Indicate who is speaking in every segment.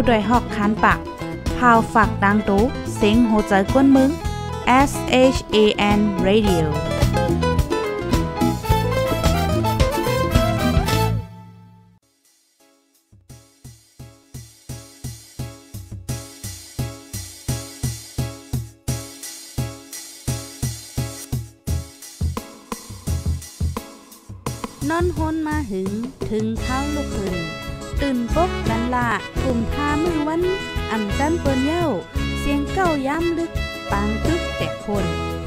Speaker 1: ผู้ดยหอกคันปากพาวฝากดังตู้เซ็งโหใจกวนมึง S H A N Radio นอนฮนมาหึง ถึงเท้าลูกหึงตื่นปกกันละกลุ่มทามือวันอ่ำจันเปิ้นเย้าเสียงเก้าย้ำลึก ปางตึกแต่คน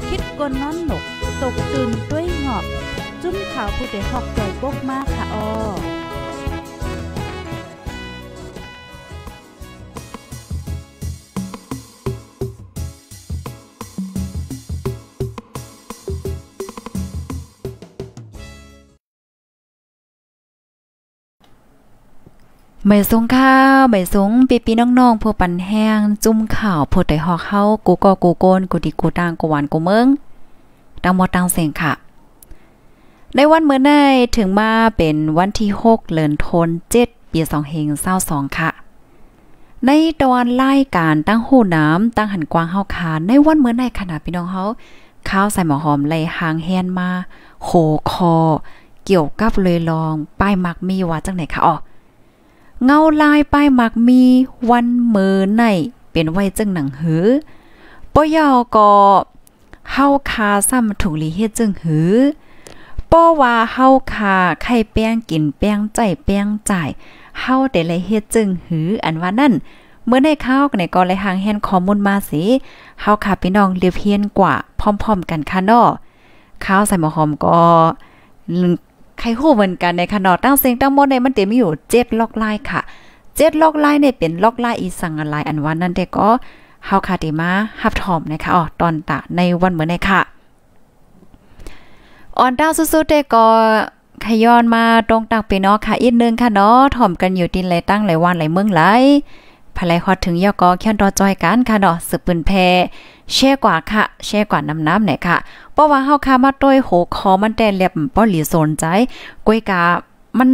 Speaker 1: คิดกนน้อนหนก ตกตื่นด้วยหงอบ จุ้มข่าวผู้เด็กหอกใจปกมากค่ะออม่สงข้าวม่สงปีปีน้องๆผู้ปันแห้งจุ่มข่าวผู้ใดหอกเข้ากูก็กูโกนกูดีกูต่างกูหวานกูเมืองดังหมดดังเสียงค่ะในวันเมื่อไยถึงมาเป็นวันที่6เดือนธันวาคมปี2เฮง22ค่ะในตอนรายการตั้งหูน้ำตั้งหันกว้างเฮาคาในวันเมื่อไนขณะพี่น้องเฮาข้าวใส่หมอหอมเลยหางแฮนมาโขคอ เกี่ยวกับเลยลองป้ายมักมีว่าจังไหนค่ะอ๋อเงาลายป้ายหมักมีวันเมือในเป็นไว้จึงหนังหือปอยอก็เฮาคาซ้ำถูกลีเฮ็จึงหือ ป้อว่าเฮาคาไข่แป้งกินแป้งใจแป้งจ่ายเฮาแต่เลยเฮ็จึงหืออันว่านั่นเมื่อได้ข้าวในกอเลยหางแฮนคอมมูนมาสิเฮาคาพี่น้องเรียบเฮียนกว่าพร้อมๆ กันค่ะนอข้าวใส่หมอหอมก็ใครหู้เหมือนกันในขนาดตั้งเสียงตั้งหมดในมันเต็มอยู่เจ็ดลอกไล่ค่ะเจ็ดลอกไล่เนี่ยเป็นลอกไล่อีสังอะไรอันวันนั่นแต่ก็เฮาคาติมาฮับทอมนะคะอ๋อตอนตะในวันเหมือนในค่ะออนดาวสุ้ๆเตก็ขย้อนมาตรงตักไปเนาะค่ะอีกนึงค่ะเนาะถ่อมกันอยู่ดินไหลตั้งหลายวันหลายเมืองหลายภายไลฮอดถึงยอกอเคียนรอจอยกันค่ะดอสืบปืนแพแช่กว่าค่ะแช่กว่าน้ำน้ำไหนค่ะ เพราะว่าเฮาคามาต้วยโหคอมันแดนเล็บป้อหลีโซนใจกวยกามัน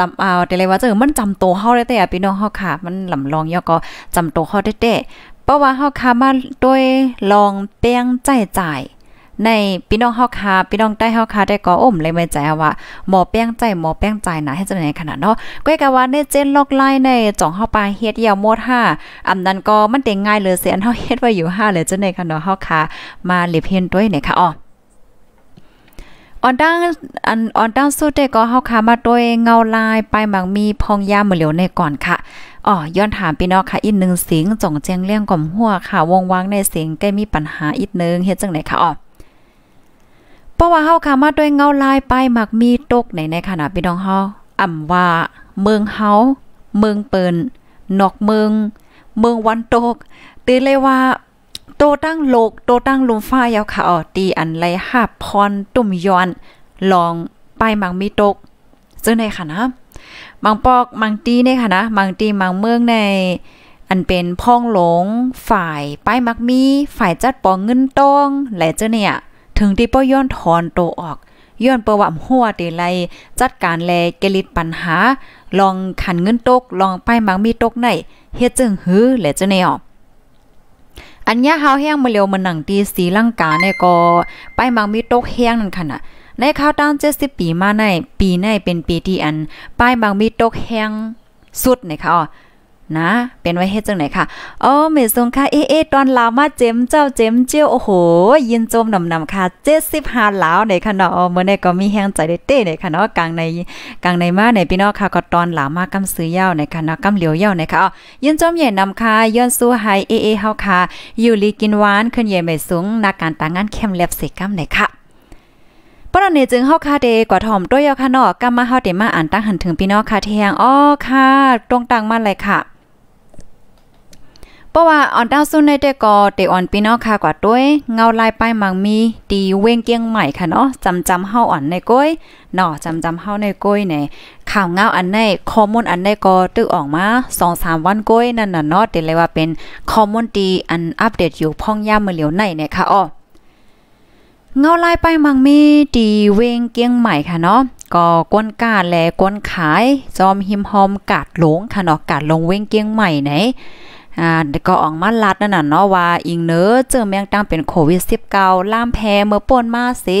Speaker 1: ลำเอาแต่เลยว่าเจอมันจำโตเฮาได้แต่พี่น้องเฮาค่ะมันลำลองยอกอจำโตเฮาได้แต่เพราะว่าเฮาคามาด้วยลองเปียงใจจ่ายในพี่น้องเฮาคาพี่น้องใต้เฮาคาได้ก็อมเลยไม่ใจว่าหมอแป้งใจหมอแป้งใจนะให้จังไหนขนาดเนาะก้วยกะว่าในเจนลอกไล่ในจ่องเฮาปลาเฮ็ดยาวหมดห้าอำนั้นก็มันเต็งง่ายเลยเสียนเฮาเฮ็ดไว้อยู่ห้าเลยจังไหนขนาดเฮาคามาเล็บเฮ็นด้วยเนี่ยค่ะอ๋อออนด้งอันออนด้งสู้ได้ก็เฮาคามาดวยเงาลายไปบางมีพองยาเหมือเหลียวในก่อนค่ะอ๋อย้อนถามพี่น้องค่ะอีกหนึ่งเสียงจ่องแจงเลี่ยงก่อมหัวค่ะ วงวางในเสียงใกล้มีปัญหาอีกนึงเฮ็ดจังไหนค่ะอ๋อเพราะว่าเฮาค่ะมาด้วยเงาลายไปหมักมีตกในในขณะพี่น้องเฮาอ่ำว่าเมืองเฮาเมืองเปิ้นนอกเมือง เมืองวันตกตีเลยว่า โตตั้งโลกโตตั้งลุมฟ้ายาวค่ะออตีอันไรหาพรตุ่มย้อนลองไปมักมีตกซึ่งในค่ะนะมังปอกมังตีในี่ยค่ะนะมังตีมังเมืองใน อันเป็นพ่องหลง ฝ่ายไปมักมีฝ่ายจัดปองเงินตองและเจ้าเนี่ยถึงที่ป้อย้อนถอนโตออกย้อนประวัติหัวเตไลจัดการแลเกลิดปัญหา ลองขันเงินตกลองไปมังมีตกในเฮ็ดจึงหื้อและจะแนวอันยะเฮาแห้งมาเร็วมันหนังตีสีลังกาเนี่ยก็ไปมังมีตกแห้งนั่นค่ะน่ะในข้าวตั้งเจ็ดสิบปีมาในปีในเป็นปีที่อันป้ายบางมีตกแห้งสุดนะคะนะเป็นไว้เฮ็ดจังไหนค่ะ อ๋อเมซงค่ะ เอเอ ตอนลาวมาเจมเจ้าเจมเจียวโอ้โห ยินโจมนำนำค่ะเจ็ดสิบห้าลาวในคณะเมื่อในก็มีแห้งใจเด้เต้ในคณะกลางในกลางในมาในพี่น้องค่ะก็ตอนลาวมากำซื้อยาวนคณะกำเหลียวยาวนค่ะอ๋อยินโจมใหญ่นำค่ะย้อนสู้ไฮเอเอเฮาค่ะ อยู่ลีกินหวานขึ้นใหญ่เมสูงนาการต่างงานเข้มแลบเสกำในค่ะปรนนี้จึงเฮาคาเดกว่าถ่อมตัวยาคานอกกมมาเฮาเดมาอ่านตั้งหันถึงพี่น้องคาเทียงอ้อค่ะตรงตังมาเลยค่ะเพราะว่าออนดาวซุนในเด่กอเตออนปีนอค่ะกว่าด้วยเงาลายป้ายมังมีตีเว้งเกียงใหม่ค่ะเนาะจำจำเฮาอ่อนในก้อยหน่อจำจำเฮาในก้อยเนี่ยข่าวเงาอันในข้อมูลอันในก็ตื้อออกมา2-3วันก้อยนั่นน่ะเนาะเดี๋ยวเลยว่าเป็นข้อมูลตีอันอัปเดตอยู่พ่องย่ามมื้อเหลียวในเนี่ยค่ะอ้อเงาลายไปมังมีตีเวงเกียงใหม่ค่ะเนาะก็ก้นกาแลก้นขายจอมหิมหอม กาดหลงค่ะเนาะกาดลงเวงเกียงใหม่ไหนก็ออกมาลัดนั่นน่ะเนาะว่าอิงเนอเจอแมงตั้งเป็นโควิด19ล่ามแพ้เมื่อป่นมาสิ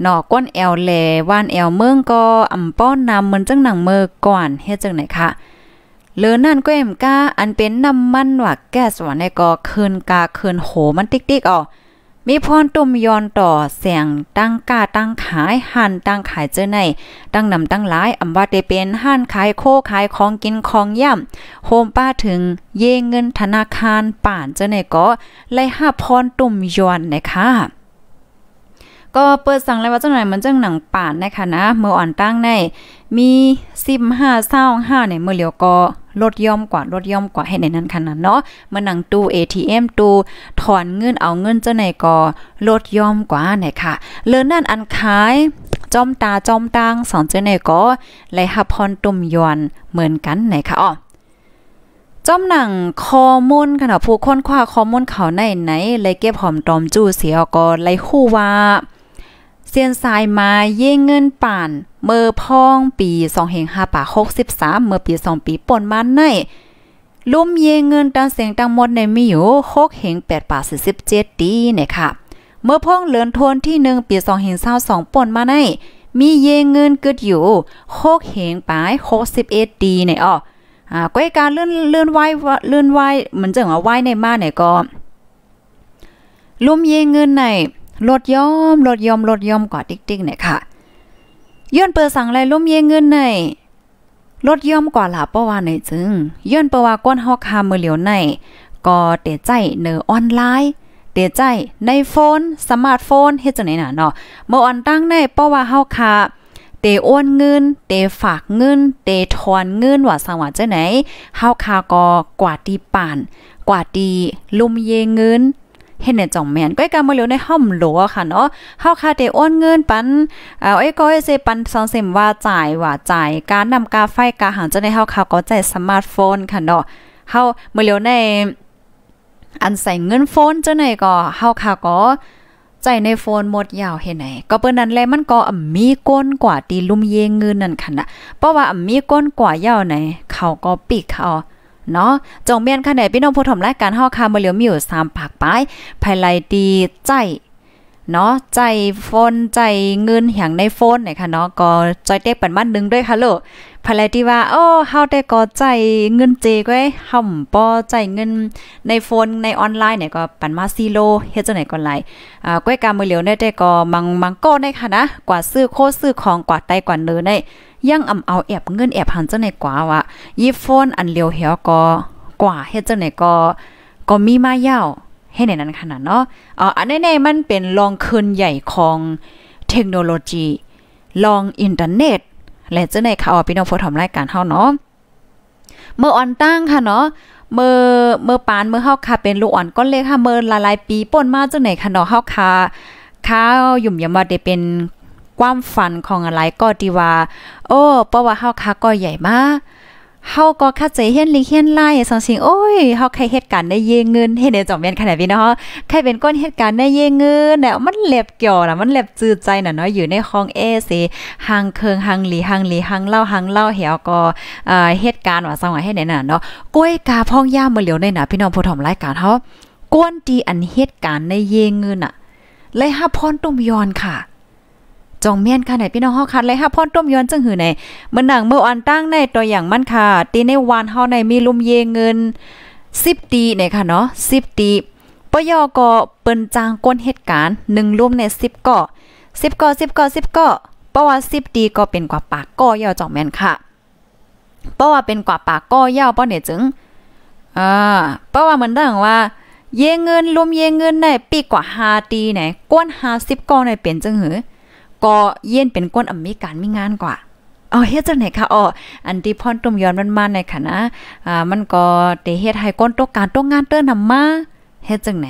Speaker 1: หนอก้นแอลแลว่านแอลเมืองก็อำป้อนนำเหมือนจังหนังเมื่อก่อนเฮ็ดจังไหนคะเลือนั่นก็เอ็มกาอันเป็นน้ำมันว่าแก๊สว่าในก็คืนกาคืนโหมันติ๊กติ๊กอ๋อมีพรตุ่มยอนต่อเสียงตั้งกาตั้งขายหันตั้งขายเจอในตั้งนำตั้งหลายอำว่าได้เป็นห้านขายโคขายของกินของย่ำ โฮมป้าถึงเยเงินธนาคารป่านเจอในก็ไล่หาพรตุ่มยอนนะคะก็เปิดสั่งเลยว่าจังไหนมันจังหนังป่านนะคะนะเมื่ออ่อนตั้งในมี 15 25เนี่ยเมื่อเหลียวก็ลดย่อมกว่าลดย่อมกว่าให้ในนั้นขนาดเนาะมันหนังตู้ ATM ตู้ถอนเงินเอาเงินเจ้าไหนก็ลดย่อมกว่าไหนค่ะเลือนนั่นอันขายจอมตาจอมตังสอนเจ้าไหนก็ไหลหับพรตุ่มยอนเหมือนกันไหนค่ะอ๋อจ้อมหนังคอมูลขะนาดผู้ค้นคว้าคอมูลเขาในไหนเลยเก็บหอมตอมจู้เสียก็ไลคู่ว่าเซียนสายมาเย่เงินป่านเมื่อพ้องปี2เหง5ป่า63เมื่อปี2ปีป่นมาในลุ่มเยเงินตันเสียงตังหมดในมีอยู่6เหง8ป่า็7ดีเนี่ยค่ะเมื่อพ้องเลือนทวนที่1ปี2เหง22ป่นมาในมีเยเงินกึดอยู่6เหงปลาย 61 ดีเนี่ยอออ่าก้อยการเลื่อนเลื่อนไหวเลื่อนไหวเหมือนจะงว่าไหวในมาเนี่ยก็ลุ่มเยเงินในลดยอมลดยอมลดยอมกว่าติ๊กๆเนี่ยค่ะย้อนเปิดสั่งไรล้มเยเงินในลดย่อมกว่าหลาปว่าหนจึงย้อนเปว่าก้นหอกคามือเหลียวในก็เตะใจเนอออนไลน์ เตะใจในโฟน สมาร์ทโฟนเฮ็ดจังไหนน่ะเนาะเมื่ออ่อนตั้งในเพราว่าเฮาค่ะเตโอนเงินเตฝากเงินเตถอนเงินว่าสังว่าจังไหนเฮาค่ะก็กว่าตีป่าน กว่าตีลุมเยเงินเฮ็ดในจ่องแม่นก้อยกามืาเหลียวในห้อมหลวค่ะเนาะเฮาค่าเตโอนเงินปันอ่อไอ้ก้อยเซปันซองเซมว่าจ่ายว่าจ่ายการนำกาไฟกาหางจะได้เฮาค่าก็ใจสมาร์ทโฟนค่ะเนาะเฮาเมืาเหลียวใน อันใส่เงินโฟนจังไหนก็เฮาค่าก็ใจในโฟนหมดยาวเห็นไหนก็เปิ้นนั้นแลมันก็อ่ํมีก้นกว่าตีลุ่มเยงเงินนั่นคั่นน่ะเพราะว่าอ่ํมีก้นกว่ายาวไหน เขาก็ปิกเขาเนาะจงเมียนค่ะไหนพี่น้องผู้ถมรายการห่อคาเมือเหลียวมีอยู่สามปากป้ายภายไลดีใจ เนาะใจโฟนใจเงินแหยงในโฟนหนคะเนาะก็จอยเต็กปันมัานนึงด้วยค่ะลูกภายไลที่ว่าโอ้เฮาแต่ก็ใจเงินเจก็ห่อมปอใจเงินในโฟนในออนไลน์เนี่ยก็ปันมาซีโลเฮ็ดจังไหนก็ไหลอ่าก้อยกามือเหลียวได้่แต่ก็มังมังก็ได้ค่ะนะกว่าซื้อโคซื้อของกว่าไตกว่าเนื้อเนี่ยยังอำเอาแอบเงินแอบหันเจ้าไหนกว่าวะยีโฟนอันเลียวเหียวก็กว่าเฮ็ดเจ้าไหนก็ก็มีมาเย้าให้ในนั้นขนาดเนาะอ๋ออันแนๆมันเป็นลองคืน ใหญ่ของเทคโนโลยีลองอินเทอร์เน็ต และเจ้าไหนข่วพี่น้องผู้ทำรายการเฮาเนาะเมื่ออ่อนตั้งค่ะเนาะเมื่อเมื่อปานเมื่อเฮาค่ะเป็นลูกอ่อนก้อนเล็กค่ะเมื่อหลายๆ ปีป่นมาจังไหนค่ะเนาะเฮาค่ะข้าวยุ่มยำมาได้เป็นความฝันของอะไรก็ดีว่าโอ้ เพราะว่าเฮาค่ะก็ใหญ่มากเฮา ก็คข้าใจเห็นลิเห็นไล่สังสิงโอ้ย เฮาใครเหตุการณ์ได้เยเงินเฮ็ดได้จ่อเแม่นขนาดนี้เนาะใครเป็นก้นเหตุการณ์ได้เยเงินน่ะมันเล็บเกี่ยวน่ะมันเล็บจืดใจน่ะเนาะอยู่ในห้องเอสิหังเคิงหังหลีหังหลีหังเล่าหังเล่าเหี่ยวก็เอ่อ เหตุการณ์ว่าสังว่าเฮ็ดได้น่ะเนาะก้อยกาพ่องย่ามื้อเหลียวในน่ะพี่น้องผู้ถมรายการเฮาก้นดีอันเหตุการณ์ในเยเงินน่ะเลยหาพรตุ้มยอนค่ะจองเมียนค่ะไหนพี่น้องเฮาคันเลยค่ะพ่อต้มย้อนจังหือไหนเมืนหนังเมื่ออันตั้งในตัวอย่างมันค่ะตีในวานเฮาในมีลุมเยเงิน 10ตีในค่ะเนาะ10ตีปยอก็เปิ้นจางก้นเหตุการณ์1ลุมใน10ก่อ10ก่อ10ก่อ10ก่อเพราะว่า 10ตีก็เป็นกว่าปากก่อย่อจองแม่นค่ะเพราะว่าเป็นกว่าปากก่อย่อป้อเนี่ยจึงอ่าเพราะว่ามันดังว่า เยเงินลุมเยเงินในปีกว่า 5ตีไหนก้น50ก่อในเป็นจังหือก็เย็นเป็นก้นอเมริกันมีงานกว่าอ๋อเฮ็ดจังไหนคะอ๋ออันที่พ่อนตุ่มย้อนมันมาในค่ะนะ อ่ามันก็เตเฮ็ดให้ก้นตกการตกงานเติ้นนำมา เฮ็ดจังไหน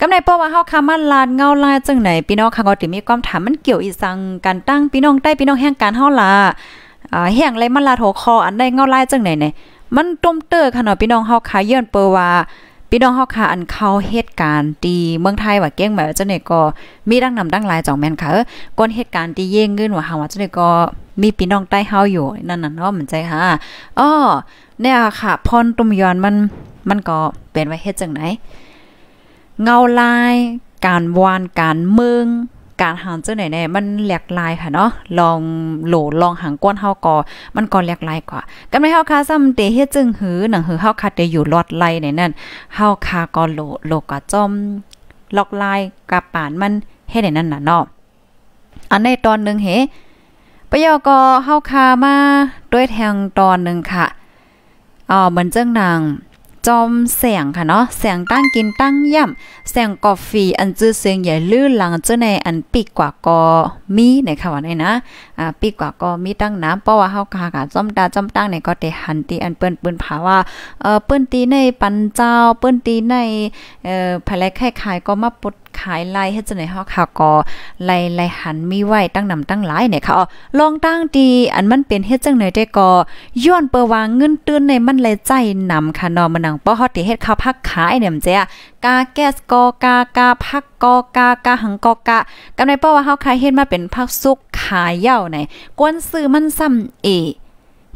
Speaker 1: กำไหนเพาะว่าเฮาคามันลานเงาลายจังไหนพี่น้องค่ะก็ติมีความถามมันเกี่ยวอีสังการตั้งพี่น้องใต้พี่น้องแห่งการเฮาล่ะอ่าแห่งไรมันลาโถคอ อันใดเงาลายจังไหนเนี่ยมันตุ้มเตอร์ค่ะเนาะพี่น้องเฮาค่ะย้อนเปว่าพี่น้องเฮาค่ะอันเข้าเหตุการณ์ตีเมืองไทยว่าเก้งหมา่าจ้าเนี่ยก็มีดังนำดังหลายจ่องแม่นค่ะ เออก้นเหตุการณ์ตีเย่งเงินว่าหาว่าจ้าเนี่ยก็มีพี่น้องใต้เฮาอยู่นั่นน่ะเนาะเหมือนใจค่ะ อ้อเนี่ยค่ะพรตุมยอนมัน มันก็เป็นไว้เฮ็ดจังไหน เงาลาย การวาน การเมืองการหางเจ้าไหนเนี่ยมันหลากหลายค่ะ เนาะลองโหลลองหางก้นเฮาก่อมันก็หลากหลายกว่ากันไ่เฮาค่ะซ้ำเตเฮ็ดจึงหือหนังหือเฮาค่ะไะอยู่รอดไล่ในนั้นเฮาค่ะก็โหลโหลกะจอมลอกลายกะปานมันเฮ็ดในนั้นน่ะเนาะอันในตอน นึงเฮปยอก็เฮาค่ะมาด้วยแทงตอน นึง ค่ะอ๋อเหมือนเจ้านางจอมแสงค่ะเนาะแสงตั้งกินตั้งย่ำแสงกอแฟอันจื้อเสียงใหญ่ลื่นหลังเจ้าในอันปีกกว่าก็มีในค่ะว่าในนะ อ่าปีกกว่าก็มีตั้งน้ำเพราะว่าเฮากากะจอมตาจอมตั้งในก็ได้หันตีอันเปิ้นปืนผาว่า เอ่อเปิ้นตีในปันเจ้าเปิ้นตีใน เอ่อแายไข่ไข่ก็มาปดขายไล่เฮ็ดจังได๋เฮาค่ะก็ไล่ไล่หันมีไว้ตั้งนำตั้งหลายเนี่ยค่ะลองตั้งดีอันมันเป็นเฮ็ดจังไดได้ก็ย้อนเปวางเงินตื้นในมันเลยใจนำค่ะนอะมันนังป้อฮอดที่เฮ็ดข้าพักขายเนี่ยมันจะกาแก๊สกอกากาพักกอกากาหังกอกะกำในป้อว่าเฮาขายเฮ็ดมาเป็นพักสุกขายยาวไหนกวนซื้อมันซ้ำเอ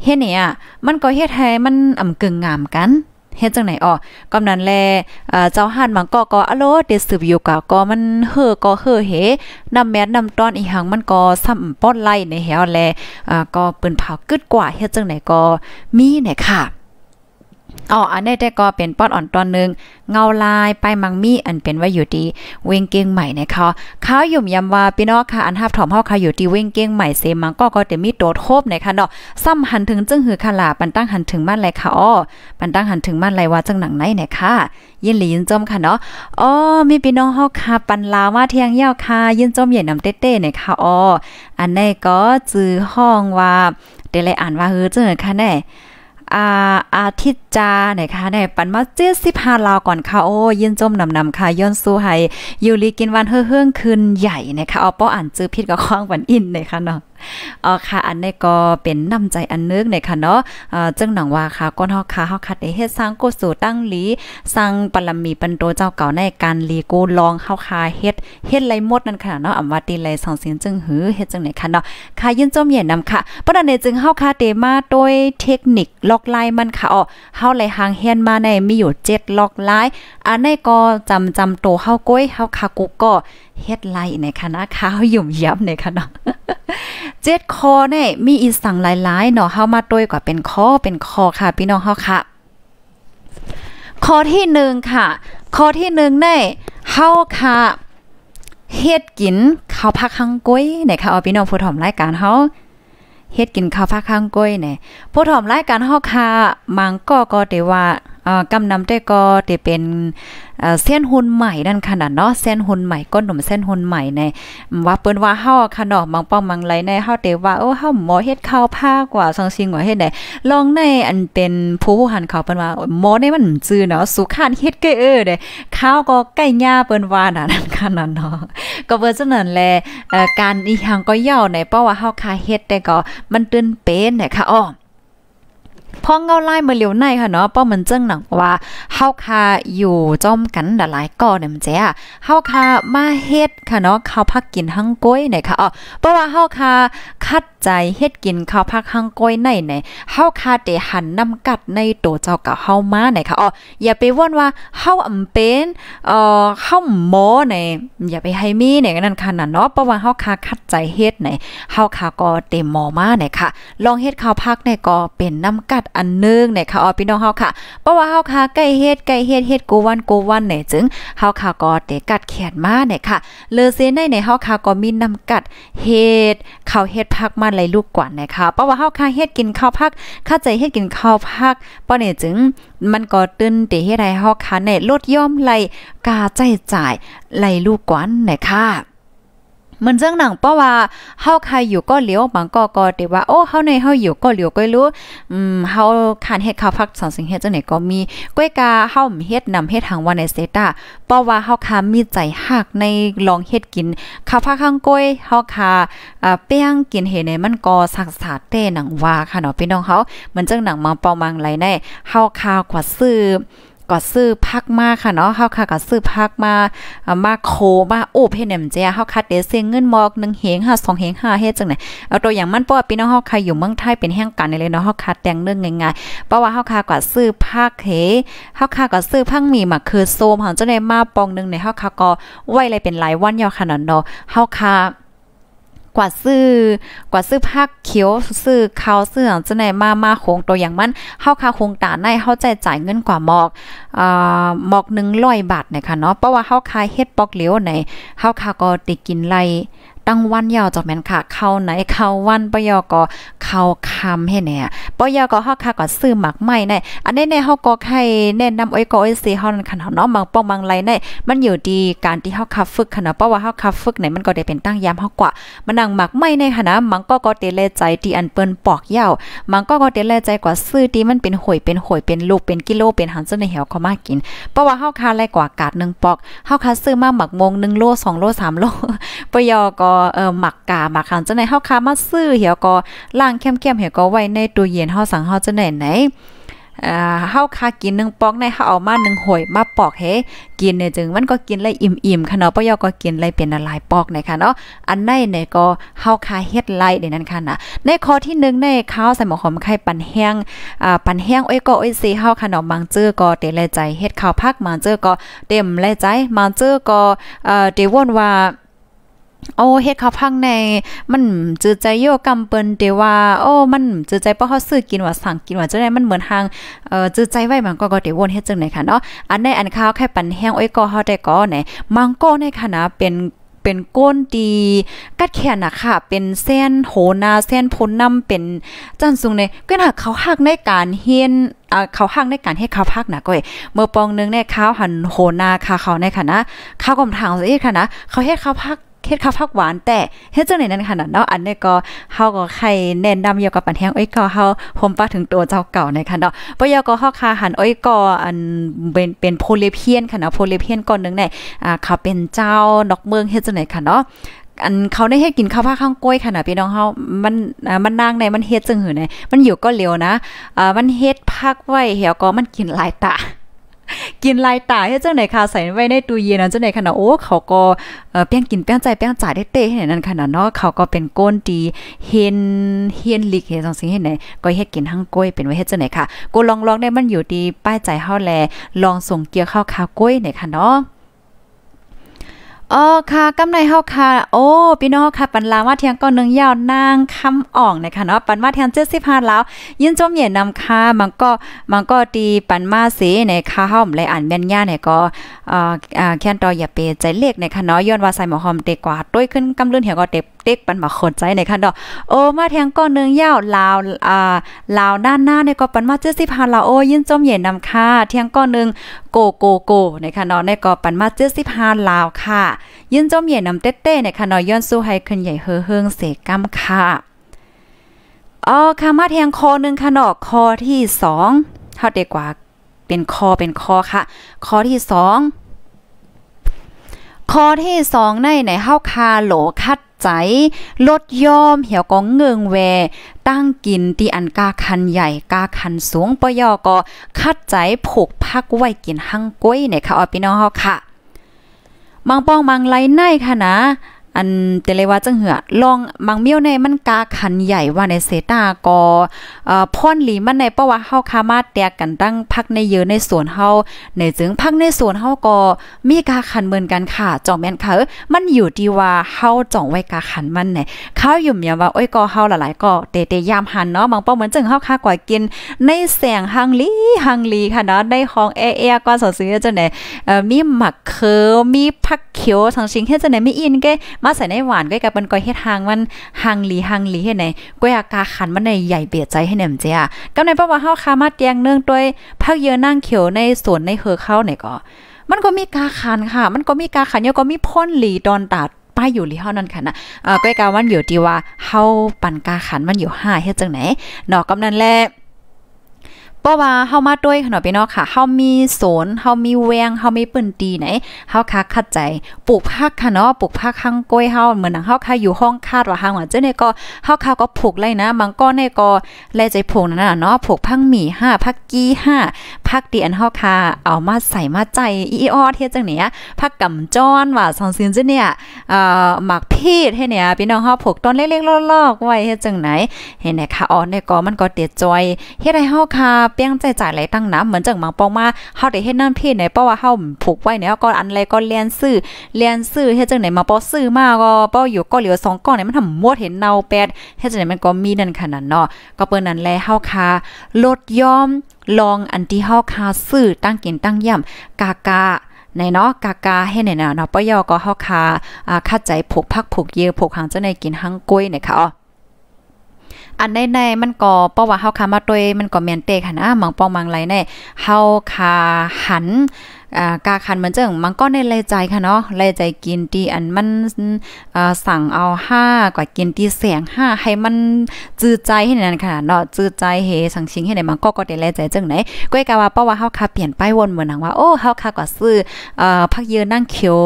Speaker 1: เฮ็ดเนี่ย มันก็เฮ็ดให้มันอ่ำกึ่งงามกันเฮ็ดจังไหนอ๋อกำนันแลเจ้าห่านมังก็ก็อโลเดสืบอยู่กะก็มันเฮ่อก็เฮ่อเห นำแมสนำตอนอีหังมันก็ซ้ำป้อนไล่ในแหวแลก็เปิ้นเผากึดกว่า เฮ็ดจังไหนก็มีไหนค่ะอ๋อ อันนี้แต่ก็เป็นปอดอ่อนตอนหนึ่งเงาลายไปมังมี่อันเป็นว่าอยู่ดีเวงเกียงใหม่นะคะข้าหยุ่มยำว่าพี่น้องค่ะอันทับถอมเฮาค่ะอยู่ดีเวงเกียงใหม่เซมังก็ก็เตมีโดดโคบนะคะเนาะซ้ำหันถึงจึงหือขลาปันตั้งหันถึงมั่นไหลค่ะอ๋อปันตั้งหันถึงมั่นไหลว่าจังหนังไหนนีค่ะ ยินหลียินจมค่ะเนาะอ๋อมีพี่น้องเฮาค่ะปันลาว่าเที่ยงเย้าค่ะยินจมใหญ่นำเต้ๆเนี่ยค่ะอ๋ออันนี้ก็จื้อห้องว่าเตเลยอ่านว่าเฮ้อจังค่ะแน่อาอาทิตย์จาไหนคะในปันมาเจ็ดสิบห้าลาวก่อนค่ะ โอ้ยินจมนำนำค่ะย้อนสู้ให้ยูรีกินวันเฮื่อเฮื่องคืนใหญ่นะคะเอาป้ออ่านจื้อพิษกับข้องวันอินเลยค่ะเนาะออค่ะอันนี้ก็เป็นน้ำใจอันนึกในค่ะเนาะจึงหนังว่าค่ะก้นฮอกค่ะฮอกคัดได้เฮ็ดสร้างกสูตั้งหลีสร้างปรมีปันโตเจ้าเก่าในการลีกูลองเฮาค่ะเฮ็ดเฮ็ดไรหมดนั่นค่ะเนาะอำว่าตีไรสองเสียงจึงหือเฮ็ดจังไหนค่ะเนาะค่ะยินจมเยนำค่ะประเด็นจึงเฮาค่ะเตมาโดยเทคนิคล็อกไลน์มันค่ะอ๋อเฮาไหลหางเฮียนมาในมีอยู่7ล็อกไลน์อันนี้ก็จำจำโตเฮาก้อยเฮาค่ะกูก็เฮ็ดไล่ในคณะข้าวหยุ่มยับในคณะเจ็ดคอเนี่ยมีอีสั่งหลายๆเนาะเฮามาต้วยกว่าเป็นคอเป็นคอค่ะพี่น้องเฮาค่ะคอที่หนึ่งค่ะคอที่หนึ่งเนี่ยเฮาค่ะเฮ็ดกินข้าวผักข้างก้อยเนี่ยค่ะเอาพี่น้องผู้ถอมรายการเฮาเฮ็ดกินข้าวผักข้างก้อยเนี่ยผู้ถอมรายการเฮาค่ะมังก็ก็ด้ว่าอกำนำได้ก็จะเป็นเส้นหุ่นใหม่นั่นขนาดเนาะเส้นหุ่นใหม่ก้นหนุ่มเส้นหุ่นใหม่ในว่าเปิ้นว่าเฮาขนาดมังป้องมังไรในเฮาเตว่าโอ้เฮาหมอเฮ็ดข้าวผ้ากว่าซองซิงว่าเฮ็ดได้ลองในอันเป็นผู้ผู้หันเขาเปิ้นว่าหมอในมันจื้อเนาะสุขานเฮ็ดเกเออเด้ข้าวก็ใกล้หญ้าเปิ้นว่านนั่นขนาดเนาะก็เปิ้นจังนั้นแลการอีหยังก็ย่อในเพราะว่าเฮาคาเฮ็ดแต่ก็มันตื่นเป็นเนี่ยค่ะอ้อพ่องเงาไล่มาเหลียวในค่ะเนาะป้อมันเจ้งหนังว่าเฮาคาอยู่จอมกันหลายก่อเนี่ยมันเจ้าเฮาคามาเฮ็ดค่ะเนาะข้าวพักกินหังก้อยี่นค่ะอ๋อเพราะว่าเฮาคาคัดใจเฮ็ดกินข้าวพักหังก้อยในเนี่ยเฮาคาเตหันนำกัดในโตเจ้ากับเฮามาเนี่ยค่ะอ๋ออย่าไปว่นว่าเฮาอำเป็นเอ่อเฮาหมอเนี่ยอย่าไปให้มีเนี่ยนั่นค่ะน่ะเนาะเพราะว่าเฮาคาคัดใจเฮ็ดเนี่ยเฮาคาก็เต็มหมอมาเนี่ยค่ะลองเฮ็ดข้าวพักในก็เป็นนำกัดาดอันนึงในค่ะออพี่น้องเฮาค่ะ เพราะว่าเฮาค่ะใกล้เฮ็ดใกล้เฮ็ดเฮ็ดโกวันโกวันเนี่ยจึงเฮาค่ะก็ได้กัดแขนมาเนี่ยค่ะ เลเซในในเฮาค่ะก็มีนำกัดเฮ็ดข้าวเฮ็ดพักมาไหลลูกกว่านะคะเพราะว่าเฮาค่ะเฮ็ดกินข้าวพักเข้าใจเฮ็ดกินข้าวพักป้อเนี่ยจึงมันก็ตื้นเตให้ได้เฮาค่ะเนี่ยลดย่อมไหลกาใจจ่ายไหลลูกกว่านะนค่ะมันเจ้าหนังเพราะว่าเฮาใครอยู่ก็เลี้ยวบางก็ก็แต่ว่าโอ้เฮาในเฮาอยู่ก็เลี้ยวก็รู้อืมเฮาขานเฮ็ดข้าวพักสองสิ่งเฮ็ดจังไหนก็มีก้วยกาเฮาเฮ็ดนำเฮ็ดทางวันในเซตาเพราะว่าเฮาคามีใจหักในลองเฮ็ดกิน ข้าวพักข้างก้อยเฮาคาอ่าเปี้ยงกินเฮ็ดในมันก็สักษาเต้หนังว่าค่ะเนาะพี่น้องเฮามันเจ้าหนังมังเปามังไหลในเฮาคากว่าซื้อก็ซื้อพักมาค่ะเนาะเฮาค่ะก็ซื้อพักมา มาโคมาโอบให้แหนมเจ้เฮาคัดเดเซงเงินมอกหนึ่งเหง5 2เหงาเฮ็ดจังได๋เอาตัวอย่างมันป้อพี่น้องเฮาค่ะอยู่เมืองไทยเป็นแห่งกันเลยเนาะเฮาคัดแต่งเรื่องง่ายๆเพราะว่าเฮาค่ะก็ซื้อพักเฮเฮาค่ะก็ซื้อพักมีมาคือโซมเฮาจะได้มาปองนึงในเฮาค่ะก็ไว้เลยเป็นหลายวันยาวขนาดเนาะเฮาค่ะกว่าซื้อกว่าซื้อผ้าเขียวซื้อขาวซื้อจะไหนมามาโคงตัวอย่างมันเข้าค่าโคงตาในเข้าใจจ่ายเงินกว่าหมอกอ่นหมอก้อยบาทนะคะเนาะเพราะว่าเข้าค่าเฮ็ดปอกเหลียวในเข้าค่าก็ติกินไรตั้งวันยาวจอมแม่นค่ะเข้าไหนเข้าวันปยอกอเข้าคำให้เนี่ยปยอกอเฮาค่ะก็ซื้อหมักใหม่แน่อันนี้เน่เฮาก็ให้แนะนำอ้อยกออ้อยซีเฮานั่นคันเฮาเนาะบางป้องบางไรใน่มันอยู่ดีการที่เฮาคับฝึกค่ะเนาดเพราะว่าเฮาคับฝึกไหนมันก็ได้เป็นตั้งยามเฮากว่ามันนั่งหมักใหม่ในค่ะนะมันก็ก็เตเลใจที่อันเปิ้นปอกยาวมันก็ก็เตเลใจกว่าซื้อที่มันเป็นหอยเป็นหอยเป็นลูกเป็นกิโลเป็นหันซะในเหี่ยวเขามากินเพราะว่าเฮาค่ะแลกว่ากาดงปอกเฮาค่ะซื้อมาหมักมง1โล2โล3โลปยอกอเออหมักกาหมักขังจังไหนเฮาคามาซื้อเหี่ยวก็ล้างเข้มๆเหี่ยวก็ไว้ในตู้เย็นเฮาสั่งเฮาจังไหนไหนเฮาคากินหนึ่งปอกในเฮาเอามาหนึ่งหอยมาปอกเฮกินเนี่ยจึงมันก็กินไรอิ่มๆค่ะเนาะปะยอก็กินไรเป็นหลายปอกนะคะเนาะอันในเนี่ยก็เฮาคาเฮ็ดไรเดีนั้นค่ะนะ ในข้อที่หนึ่งในข้าวใส่หมอหอมไข่ปั่นแห้งอ่าปั่นแห้งอ้อยก็อ้อยซีเฮาค่ะเนาะมังเจื้อ ก็เต็มใจเฮ็ดข้าวพักมังเจื้อก็เต็มใจมังเจื้อก็เอ่อเตว่นว่าโอ้เฮ็ดเขาพังใน มันจือใจโยกำเปิ้นเตว่าโอ้มันจือใจราะเฮาซื้อกินว่าสั่งกินว่าจังได๋มันเหมือนทางเอ่อจือใจไว้มันก็ก็เตวนเฮ็ดจังได๋ค่ะเนาะอันในอันข้าวแค่ปั่นแห้งอ้อยก็เฮาได้ก็ไหนมังก็ในคณะเป็นเป็นก้นดี กัดแขนนะค่ะเป็นเส้นโหนาเส้นพ้นนำเป็นจันสูงในก็น่กเขาหักในการเฮียนเขาหักในการให้ข้าวพักนะก้อยเมื่อปองนึงในข้าวหันโหนาคาเขาในค่ะนะข้าวกลมทางสอ๊ะค่ะนะเขาให้ข้าวพักเฮ็ดข้าวผักหวานแต่เฮ็ดจังไหนนั้นค่ะเนาะอันนี้ก็เฮาก็ใครแนะนำเกี่ยวกับปันแห้งอ้อยก็เฮาผมปาถึงตัวเจ้าเก่าในค่ะเนาะปยก็เฮาคาหันอ้อยก็อันเป็นเป็นโพลิเพียนค่ะเนาะโพลิเพียนก่อนนึงเนี่ยอ่าเขาเป็นเจ้านอกเมืองเฮ็ดจังไหนค่ะเนาะอันเขาได้ให้กินข้าวผ้าข้างก้อยค่ะนะพี่น้องเฮามัน มันนางในมันเฮ็ดจังหือในมันอยู่ก็เร็วนะอ่ามันเฮ็ดพักไว้เหี่ยวก็มันกินหลายตากินลายตาให้เจ้าไหนค่ะใส่ไว้ในตู้เย็นนะเจ้าไหนค่ะนะโอ้เขาก็เปี้ยงกินเปี้ยงใจเปี้ยงจ่ายได้เตะให้นั่นค่ะเนาะเขาก็เป็นก้นดีเฮนเฮนลิกเฮนจังสิ่งเหนไหนก็เฮ็ดกินทั้งก้อยเป็นไว้เฮ็ดเจ้าไหนค่ะกูลองลองได้มันอยู่ดีป้ายใจเฮาแล ลองส่งเกียวข้าวขาก้อยไหนค่ะเนาะอ๋อค่ะกำไรเฮาค่ะโอ้พี่น้องค่ะ ปันลาว่าเทียงกอนึงยาวนางคำอ่องนะคะเนาะปันว่าเทียง75แล้ว ยินจมเหยนำค่ะมันก็มันก็ตีปันมาเสในค่ะเฮาหลายอ่านแม่นย่าเนี่ยก็เอ่ออ่าแค้นต่ออย่าเปใจเลขในค่ะเนาะย้อนว่าใส่หมอหอมเตกว่าต้วยขึ้นกำลื่นเหี่ยวก็เตเด็กปันมาขนใจในคันดอกโอ้มาแทงก้อนนึงยาว ลาวอ่า ลาวด้านหน้าในก็ปันมาเจ็อสิบห้าลาวโอ้ยินจมเย็นนำค่ะเทียงก้อนนึงโกโกโกในคันดอกในก็ปันมาเจ็อสิบห้าลาวค่ะยินจมเย็นนำเต้เต้ในคันดอกย้อนสู้ให้ขึ้นใหญ่เฮือเฮงเสกำค่ะอ๋อค่ะมาแทงคอนึงคันดอกคอที่สองเท่าเด็กกว่าเป็นคอเป็นคอค่ะ คอที่สองคอที่สองใน ไหนเฮาคาโหลคัดใจลดยอมเหี่ยวกองเงิงแวตั้งกินตีอันกาคันใหญ่ กาคันสูงปยอก็ คัดใจผูกพักไว้กินหั่งก้วยเนี่ยค่ะออพี่น้องเฮาค่ะมังป้องมังไรลในค่ะนะอันเตเลว่าจังเหือลองมังเมียวในมันกาขันใหญ่ว่าในเซตาก็เอ่อพ่อนหลีมันในเพราะว่าเฮาคามาแตกกันตั้งพักในเยอะในสวนเฮาในจึงพักในสวนเฮาก็มีกาขันเหมือนกันค่ะจ่องแม่นค่ะมันอยู่ที่ว่าเฮาจ่องไว้กาขันมันไหนเขาอยู่เมียว่าโอ้ยก็เฮาหลายๆ ก็เตเตยามหันเนาะ มังเป้าเหมือนจึงเฮาคาก่อยกิน ในแสงหังลีหังลีค่ะเนาะได้ของแอแอก็สอซื้อจังไหนเอ่อมีหมักเคิมีพักเขียว ทั้งชิงเฮ็ดจังไหนมีอินเกมาาใส่ในหวานก้อยกับมันก้อยเฮ็ดหางมันหางหลีหางหลีเฮ็ดไหนก้อยอากาขันมันในใหญ่เปียใจให้ีหนมเจ้าก็ในเพราะว่าเฮาคามาแยงเนื่องด้วยพักเยอะนั่งเขียวในสวนในเฮอเข้าไหนก็มันก็มีกาขันค่ะมันก็มีกาขันเยอะก็มีพ่นหลีดอนตัดป้ายอยู่ลีเฮานั่นค่ะนะเออก้อยกาวันอยู่ที่ว่าเฮาปันกาขันมันอยู่ห้าเฮ็ดจังไหนนอกกำนั้นแลเพราะว่าเฮามาด้วยขนาะพี่น้องค่ะเฮามีโสนเฮามีแวงเฮามีปืนตีไหนเฮาคักคัดใจ ปลูกผักค่ะเนาะ ปลูกผักข้างกล้วยเฮาเหมือนหนังเฮาค่ะอยู่ห้องคาดว่าหางว่าเจ้าเนี่ยก็เฮาค่ะก็ผูกไล่นะบางก้อนเนี่ยก็แลใจผงนั่นน่ะเนาะ ผูกผักหมี่ห้าผักกี้าพักเดียนฮาค่ะเอามาใส่มาใจ อีออเฮียจังเนี้ยพักกำจอนว่าสองซิน้ิเนี่ยเอ่อหมักพีดให้เนี่ยพี่น้องเฮาผกต้นเล็กๆลอกๆไว้เฮ็ดจังไหนเห็นไหมค่ะออนี่ยก็มัน ก็เตียจอยเฮ็ดให้เฮาค่ะเปียงใจจ่ายไหลตั้งน้ำเหมือนจังมังปองมาเฮาได้เฮ็ดน้ำพีดในเพราะว่าเฮาผูกไว้เนี่ยก็อันไรก็เรียนซื้อเรียนซื้อเฮ็ดจังไหนมาปออซื้อมาก็ป้ออยู่ก็เหลือ2ก้อนเนี่ยมันทำหมดเห็นเนาแปดเฮ็ดจังไหนมันก็มีนั่นขนาดเนาะก็เปิ้นนั้นแลเฮาค่ะลดยอมลองอันที่เฮาคาซื้อตั้งกินตั้งย่ำกากาในเนาะกากาให้ในเนาะเปยอก็เฮาคาอ่าคัดใจผูกพักผูกเยอผูกหางเจ้าในกินหังกล้วยเนะคะอ่ะอันในในมันก็เพราว่าเฮาคามาตวยมันก็แม่นเตกหันะมังปองมังไหลในเฮาคาหันอากาคันมันเจิงมันก็ในไรใจค่ะเนาะไรใจกินตีอันมันสั่งเอาห้ากว่ากินตีแสงห้าให้มันจืดใจให้นั่นค่ะเนาะจืดใจเฮสังชิงให้ไหนมันก็ก็ได้ไรใจเจิงไหนก้ยกาว่าเป้าว่าเฮาคาเปลี่ยนป้ายวนเหมือนหนังว่าโอ้เฮาคากว่าซื้ออพักเยืนนั่งเขียว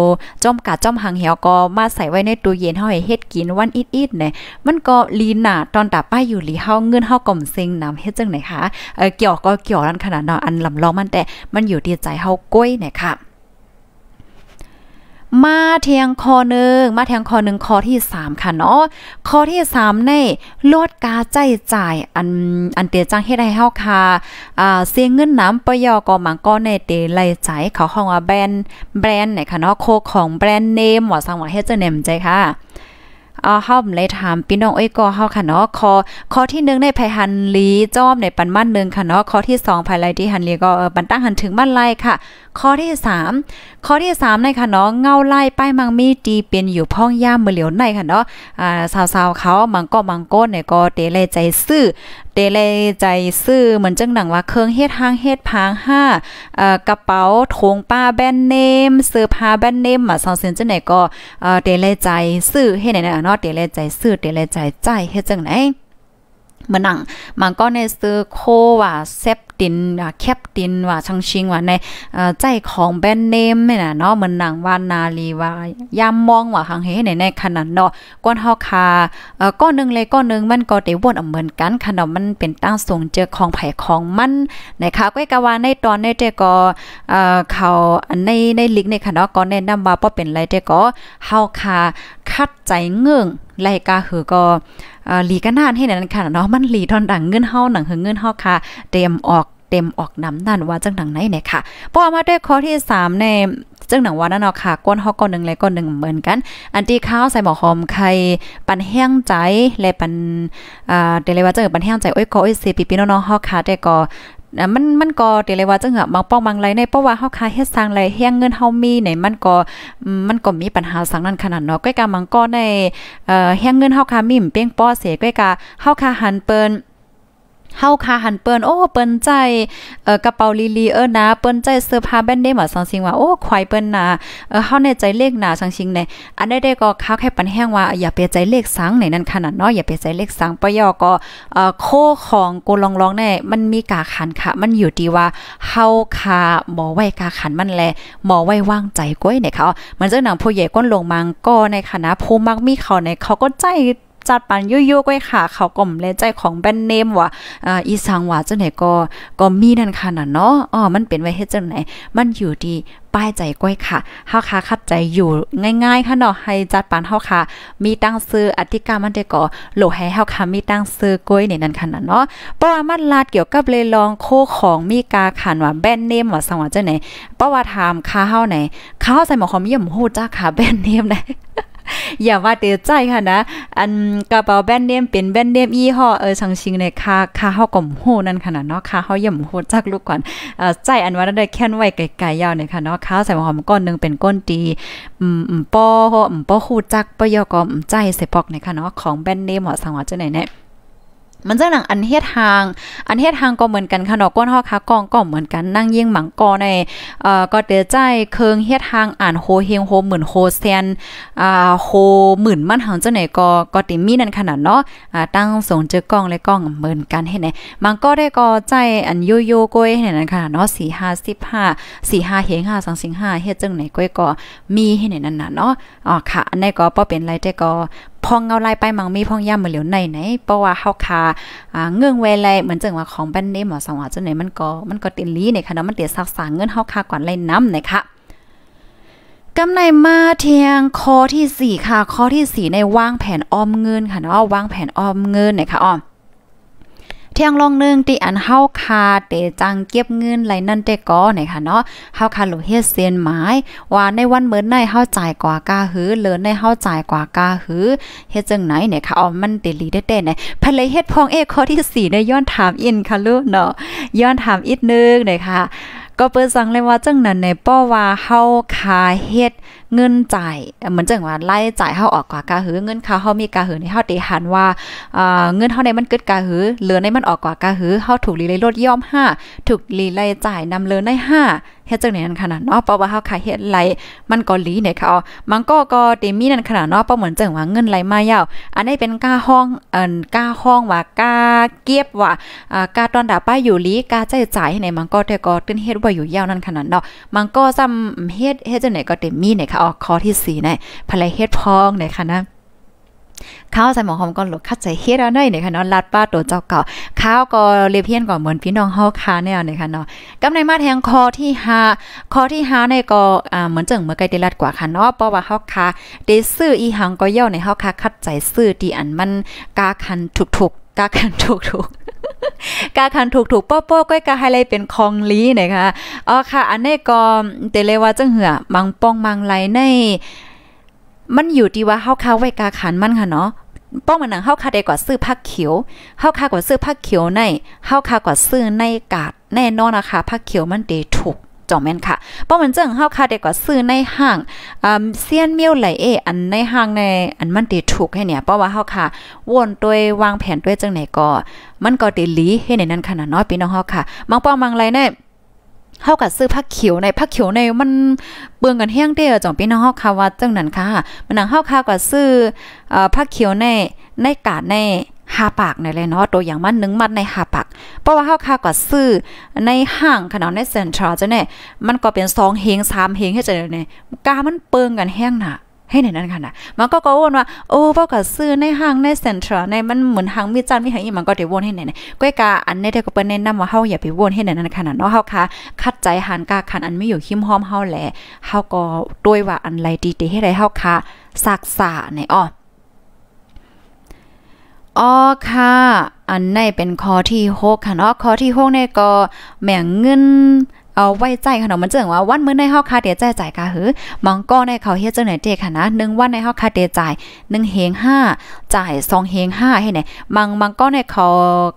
Speaker 1: จ้อมกาจ้อมหังเหี่ยวก็มาใส่ไว้ในตู้เย็นเฮาให้เฮ็ดกินวันอิดๆเนี่ยมันก็ลีน่าตอนตาป้ายอยู่หลีเฮาเงินเฮากล่อมซิงนำเฮ็ดจังไหนคะเเกี่ยวก็เกี่ยวนั่นขนาดเนาะอันลำลองมันแต่มันอยู่ที่ใจเฮาก้อยเนะคะมาเทียงคอหนึ่งมาเทียงคอหนึ่งคอที่สามค่ะเนาะคอที่สามในลดกาใจจ่ายอันอันเตียจังให้ได้เฮาค่ะอ่าเสียงเงินน้ำปยอกอมังก็ในเตไลใจเขาห้องอ่ะแบรนด์แบรนด์หนค่ะเนาะโคของแบรนด์เนมว่าสังว่าเฮ็ดจะเนมใจค่ะอ่าเอาเลยถามพี่น้องเอ้ยก็เฮาค่ะเนาะคอคอที่1ในไผหันลีจ้อมในปันมั่นนึงค่ะเนาะคอที่2ภายไลที่หันลีก็เออปันตั้งหันถึงมั่นไลค่ะ ข้อที่ 3 ข้อที่ 3 ในค่ะเนาะเงาไล่ป้ายมังมีตีเป็นอยู่พ่องย่ามมือเหลียวในค่ะเนาะอ่าสาวๆเขามังก็มังก้นเนี่ยก็เตะเลยใจซื่อเดลใจซื้อเหมือนจังหนังว่าเครื่องเฮ็ดห้างเฮ็ดพางห้ากระเป๋าถงป้าแบนเนมเสื้อผ้าแบนเนมอ่ะซองเซียนจังไหนก็เดลใจซื้อเฮ็ดไหนนะเนาะเดลใจซื้อเดลใจใจเฮ็ดจังไหนมันหนัง มัน ก็ในซื้อโคว่าเซบตินว่าแคปตินว่าชังชิงว่าในใจของแบรนด์เนมเนี่ยนะเนาะเหมือนนังวานาลีว่ายามมองว่าหังเฮในในขนาดเนาะก้อนเฮาคาเอ่อก้อนนึงเลยก้อนนึงมันก็ได้วนเหมือนกันขนาดมันเป็นตั้งส่งเจอของไผของมันนะคะก้อยกะว่าในตอนในเจก็เอ่อเขาในในลิงก์ในขนาดก็แนะนำว่าบ่เป็นไรเจก็เฮาคาคัดใจเงื่องไลกาหือก็หลีกันนานให้นั้นค่ะเนาะมันหลีทอนดังเงินเฮาหนังหือเงินเฮาค่ะเตรียมออกเต็มออกน้ำนั่นว่าจังหนังไหนเนี่ยค่ะพอมาด้วยข้อที่3ในจังหนังว่านั่นเนาะค่ะก้นฮอกก้นหนึ่งเลยก้นหนึ่งเหมือนกัน อันที่ข้าวใส่หมอหอมไข่ปันแห้งใจ และปันอ่าเดี๋ยวเลยว่าจเังปันแห้งใจโอ้ยก็โอ้ยเสียปีปีน้องๆฮอกค่ะแต่ก็มันมันก็เดี๋ยวเลยว่าจังหวะบางป้องบางไรในเพราะว่าเฮาคาเฮ็ดสร้างไรแห้งเงินเฮามีไหนมันก็มันก็มีปัญหาสังนั้นขนาดเนาะก้อยกามังก็ในเอ่อแห้งเงินเฮาคามิ่มเป้งป้อเสียก้อยกาเฮาคาหันเปิ้นเฮาคาหันเปิ้นโอ้เปิ้นใจเอ่อกระเป๋าลีลีเออนะเปิ้นใจเสื้อผ้าแบรนด้เมอ่ะสังสิงว่าโอ้ควายเปิ้นนะเออเฮาในใจเลขหนาสังสิงแน่อันได้ได้ก็ค้าแค่ปันแห้งว่าอย่าเปใจเลขสังในนั้นขนาดเนาะอย่าเปใจเลขสังปยอก็เอ่อโคของกูลองร้องแน่มันมีกาขันค่ะ มันอยู่ดีว่าเฮาคาหมอไว้กาขัน มันแลหมอไว้ว่างใจก้อยเนี่ยเขามันเจ้าหนังผู้ใหญ่ก้นลงมังก็ในคณะผู้มักมีเขาในเขาก็ใจจัดปันยุ้ยๆก้อยค่ะ เขากล่อมเลใจของแบรนด์เนมว่าอีสังว่าจ้าไหนก็ก็มีนั่นค่ะน่ะเนาะอ๋อมันเป็นไว้เฮ็ดจังไหน มันอยู่ดีป้ายใจก้อยค่ะเฮาค่ะคัดใจอยู่ง่ายๆค่ะเนาะ ให้จัดปันเฮาค่ะ มีตั้งซื้ออธิกามันได้ก่อโหลให้เฮาค่ะมีตั้งซื้อก้อยในนั้นค่ะน่ะเนาะเพราะว่ามันลาดเกี่ยวกับเลยลองโคของมีกาขันว่าแบรนด์เนมว่าสังว่าจ้าไหนเพราะว่าถามค่าเฮาไหนข้าใส่หมอคอมเยี่ยมโหจ้าค่ะแบรนด์เนมไหนอย่าว่าเตใจค่ะนะอันกระเป๋าแบรนด์เนมเป็นแบรนด์เนมยี่ห้อเออชังชิงเนี่ยค่ะค่ะเฮากลมโหนั่นขนาดเนาะค่ะเฮาย่ำโหจักลูกก่อนเอ่อใจอันว่าได้แค้นไว้ไกลๆยาวเนี่ยค่ะเนาะค่ะใส่หอมก้อนนึงเป็นก้นตีอืมป้ออืมป้อคู่จักปยอกอมใจใส่ปอกเนี่ยค่ะเนาะของแบรนด์เนมหมอสังว่เจ้าไหนเนี่ยมันจะหนังอันเฮ็ดทางอันเฮ็ดทางก็เหมือนกันค่ะเนาะก้นห่อกค่ะกองก็เหมือนกันนั่งยิ่งหมังกอในเอ่อ ก็เดือใจเคิงเฮ็ดทางอ่านโฮเฮงโฮหมื่นโฮแซนอ่าโฮหมื่นมันหางจังไหนก็ก็ติมีนั่นขนาดเนาะอ่าตั้งส่งเจอกองและกองเหมือนกันเห็ดไหนมังก็ได้ก็ใจอันโยโย่ก้อยเห็นนั่นขนาดเนาะสสีหาิ4 5 15 4าเฮงาสสงิ5 2าเฮ็ดจังไหนก้อยก็มีเห็ดไหนนั่นน่ะเนาะอ๋อค่ะอันนี้ก็บ่เป็นไรแต่ก็พองเงาลายไปมังมีพองย่มเหมือนเหลียวในไหนเพราะว่าเฮาคาเงื่องเวัยเหมือนจังว่าของบ้านนีหมอสองว่าจังไหนมันก็มันก็ตินลีเนี่ยค่ะเนาะมันเตียซักสาเงินเฮาคาก่อนไล่น้ำนคคะกำไนมาเทียงข้อที่ 4 ค่ะข้อที่4ในวางแผนออมเงินค่ะเนาะวางแผนออมเงินนะคะอ้อมเที่ยงลองนึงที่อันเฮาคาเตจังเก็บเงินไหลนั่นแต่ก็ไหนค่ะเนาะเฮาคาหลูเฮ็ดเซียนหมาย ว่าในวันเหมือนในเฮาจ่ายกว่ากาหือเลือในเฮาจ่ายกว่ากาหือเฮ็ดจังไหนเนี่ยค่ะอ๋อมันเตลีได้แต่ไหนพะเลยเฮ็ดพองเอข้อที่4ได้ย้อนถามอินค่ะลูกเนาะย้อนถามอีกนึงหนค่ะ ก็เปิ้นสั่งเลยว่าจังนั้นในป้อว่าเฮาคาเฮ็ดเงินจ่ายเหมือนจังว่าไล่จ่ายเฮาออกกว่ากาหือเงินเขาเฮามีกาหือในเฮาได้หันว่า เงินเฮาในมันเกิดกาหือเหลือในมันออกกว่ากาหือเฮาถูกลีเลยลดย่อม5ถูกลีไล่จ่ายนำเลยใน 5เฮ็ดจังไหนนั่นขนาดเนาะเพราะว่าเฮาขายเฮ็ดไหลมันก็ลีเนี่ยมันก็ก็เตมีนั่นขนาดเนาะเพราะเหมือนจังว่าเงินไหลมายาวอันนี้เป็นก้าห้องเอ่นก้าห้องว่าก้าเก็บว่าอ่าก้าตอนดาป้ายอยู่ลีกาาใช้จ่ายให้ในมันก็แต่ก็ตื้นเฮ็ดบ่อยู่ยาวนั่นขนาดเนาะมันก็ซ้ำเฮ็ดเฮ็ดจังไหนก็เตมีเนี่ยออกคอที่สี่นยภรรยเฮ็ดพองี่นค่ะนะข้าวใส่หมอหอมก่อนหลกคัดใจเฮ็ดลอวเน่ยนะคะนอนลัดป้าตัวเจ้าเก่าข้าวก็เลียเพี้ยนก่อนเหมือนพี่น้องเฮาค้าเนีนยคะเนาะกำในมาแทงคอที่าคอที่าในก็อ่าเหมือนจังเมื่อไกลตดลัดกว่าค่ะเนาะเพราะว่าเฮาค้าเดซื้ออีหังก็ย่อในเฮาค้าคัดใจซื้อที่อันมันกาคันถูกๆกาคันถูกๆกาคันถูกถูกป้อป้อก้อยกาไฮไลเป็นคองลีนะคะอ๋อค่ะอันนี้ก็เตเลว่าจังเหือมังป้องมังไรลในมันอยู่ที่ว่าเฮาคข้าไว้กาขันมันค่ะเนาะป้องมันหนังเฮาคาได้กว่าซื้อผักเขียวเฮาคากว่าซื้อผักเขียวในเฮาคากว่าซื้อในกาดแน่นอนนะคะผักเขียวมันเดถูกจอมแม่นค่ะป้หมันเจิงเฮาค่ะเด็กก็ซื้อในห้างอ่อเซียนเมียวไหลเออันในห้างในอันมันติถูกให้เนี่ยเพราะว่าเฮาค่ะวนตวยวางแผนด้วยจังไหนก็ มันก็ติลีให้ในนั้นขนาดน้อยพี่น้องเฮาค่ะบางป้อบางไรเนี่ยเฮาก็ซื้อผักเขียวในผักเขียวในมันเบืองกันแห้งเด้อจ่องพี่น้องเฮาค่ะว่าจังนั้นค่ะมันหนังเฮาค่ะก็ซื้อเอ่อผักเขียวในในกาดในหาปากในเลยเนาะตัวอย่างมันหนึ่งมันในหาปากเพราะว่าเฮาค่าก็ซื้อ ในห้างขนาดในเซ็นทรัลจ้ะเนี่ย มันก็เป็นสองเฮงสามเฮงให้จ้ะเนี่ยกา มันเปิงกันแห้งน่ะ ให้ในนั้นค่ะนะมันก็ก็วนว่า โอ้เพราะก็ซื้อในห้างในเซ็นทรัลใน มันเหมือนห้างมีจานมีหางอี มันก็ได้วนให้ไหนก้อยกาอันนี้เด็กก็เปิ้นแนะนำว่าเฮาอย่าไปวนให้ในนั้นค่ะนะเนาะเฮาค่ะคัดใจหันกาคันอันไม่อยู่คิมหอมเฮาแหละเฮาก็ด้วยว่าอันไรดีๆให้ได้เฮาค่ะสักษาในอ้ออ๋อค่ะ อันในเป็นข้อที่6ค่ะเนาะข้อที่6เนี่ยก็แม่งเงินเอาไว้ใจขนมมันเจิงว่าวันมื้อในเฮาคาเดียใจจ่ายกะหือ มังก็ในเขาเฮ็ดจังไหนเตค่ะนะ1วันในเฮาคาเดียจ่าย1เฮง5 จ่าย2เฮง5ให้ไหนมังมังก็ในเขา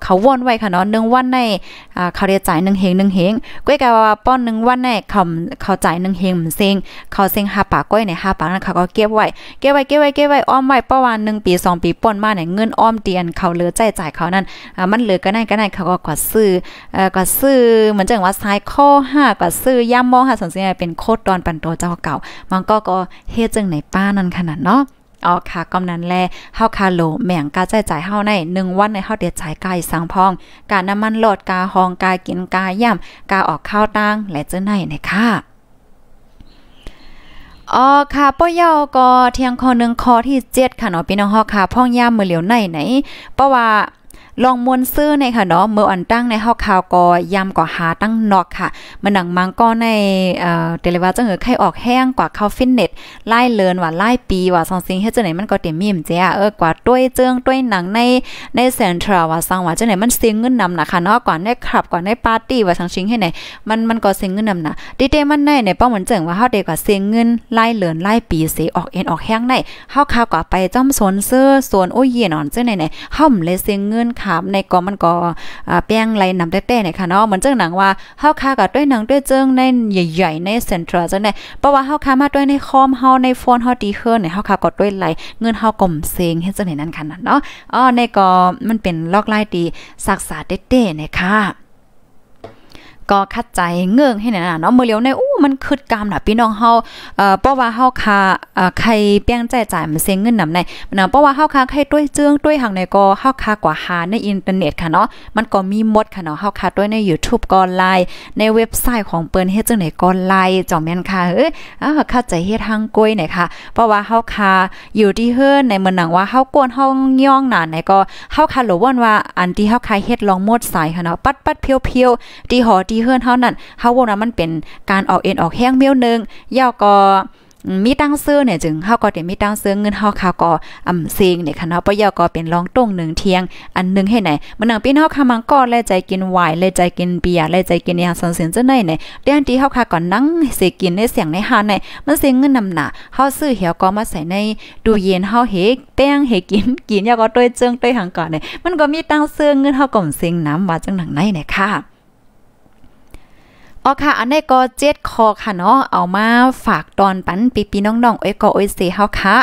Speaker 1: เขาวนไว้ค่ะเนาะ1วันในอ่าเขาเดียจ่าย1เฮง1เฮงก้อยกะว่าป้อน1วันในเขาเขาจ่าย1เฮงมันเซงเขาเซ็ง5ปากก้อยใน5ปากนั้นเขาก็เก็บไว้เก็บไว้เก็บไว้เก็บไว้อ้อมไว้ประมาณ1ปี2ปีป่นมาในเงินอ้อมเตียนเขาเหลือใจจ่ายเขานั่นอ่ามันเหลือก็ได้ก็ได้เขาก็กดซื้อเอ่อกดซื้อเหมือนจังว่าซ้ายข้อห้าก็ซื้อย่ามม5สังเสียเป็นโคตรตอนปันโตเจ้าเก่า มันก็ก็เฮ็ดจึงในป้านั้นขนาดเนาะอ๋อค่ะ กํนั้นแลเฮาคาโลแม่งกาใจจ่ายเฮาในหนึ่งวันในเฮาเดือดจ่ายกายสังพอง กาน้ำมันหลดกาหองกากินกาย่ำกาออกข้าวตังและเจ้าในในะคะอ๋อค่ะป้อยาก็เทียงคอหนึ่งคอที่เจ็ดค่ะเนาะพี่น้องฮอค่ะพ่องย่ามมือเหลียวในไหนเพราะว่าลองมวนซื้อในค่ะเนาะ เมื่ออันตั้งในขฮาข่าวก็ยำก่อหาตั้งนอกค่ะ มันหนังมังก็ในเอ่อเดลิว่าจังเือไข้ออกแห้งกว่าเข้าฟิตเนสไล่เลินว่าไล่ปีว่าซองซิงเฮ็ดจังไหนมันก็เต็มมีมเจ้าเออกว่าต้วยเจิงต้วยหนังในในเซ็นทรัลว่าซังว่าจังไหนมันเซยงเงินนำนะคะเนาะก่อนในขับก่อนในปาร์ตี้ว่าซังซิงให้ไหนมันมันก็เซยงเงินนำนะดีเดมันในในป้อมเหมือนเจิงว่าเฮาเด็กว่าเซยงเงินไล่เลินไล่ปีเสออกเอ็นออกแห้งในขฮาข่าวก็ไปจ้อมสนเสื้อสวนโอ้ยเย็นอ่อนจังไหนไหนห่อมเลยียงเงินค่ะามในกอมันก็แป้งไรนำแต้ๆเนี่ยค่ะเนาะเหมือนจังหนังว่าเฮาคากับด้วยหนังด้วยเจิงในใหญ่ๆในเซ็นทรัลจังได้เพราะว่าเฮาคามาด้วยในคอมเฮาในโฟนเฮาดีเฮือนเนี่ยเฮาคาก็ด้วยไรเงินเฮาก่มเซงเฮ็ดจังได๋นั่นค่ะเนาะอ๋อในก็มันเป็นลอกไล่ดีศักษาเต้ๆเนี่ยค่ะก็คัดใจเงื่องให้หน่อยนะเนาะเมื่อเลียวในอู้มันคืดกามนะพี่น้องเฮาเอ่อเพราะว่าเฮาค่าเอ่อใครเปียงใจจ่ายมันเสียเงินนำในนเพราะว่าเฮาค่าใครต้วยเจื้องต้วยหังในก็เฮาค่ากว่าหาในอินเทอร์เน็ตค่ะเนาะมันก็มีหมดค่ะเนาะเฮาค่าต้วยใน YouTube ก็ไลน์ในเว็บไซต์ของเปิ้นเฮ็ดจังได๋ก็ไลน์จอมแม่นค่ะเอ้ยอ้าเข้าใจเฮ็ดทางกวยหน่อยค่ะเพราะว่าเฮาค่าอยู่ที่เฮือนในเมืองหนังว่าเฮากวนเฮาย่องหนาในก็เฮาค่าหลบวนว่าอันที่เฮาค่าเฮ็ดลองหมดสายค่ะเนาะปัดๆเพียวๆที่หอที่เฮือนเฮานั่นเฮาว่ามันเป็นการออกเอ็นออกแห้งเมียวนึ่งยาอก็มีตั้งซื้อเนี่ยจึงเฮาก็ได้มีตั้งซื้อเงินเฮาขาก็อำเซิงเนี่ยค่ะเนาะปะยอก็เป็นร้องต้งหนึ่งเทียง อันนึงให้ไหนมันหนังพี่น้องคามังก็แลใจกินไวน์แลใจกินเบียร์แลใจกินยาสันเสียงจะไหนเนี่ยเดี๋ยอนที่เฮาขาก่อนนั่งเสกินในเสียงในหาในมันเสียงเงินนำหนาเฮาซื้อเหี่ยวก็มาใส่ในดูเย็นเฮาเฮกแป้งเฮกินกินยาก็ต้วยเจิงต้วยหังก่อนเนี่ยมันก็มีตั้งซื้อเงินเฮาก็เสียงน้ำว่าจังหนังไหนเนี่ยค่ะอ๋อค่ะอันนี้ก็เจ็ดคอค่ะเนาะ เอามาฝากตอนปันปีปีน้องๆ เอ้ยก็เอ้ยเสียเฮาค่ะ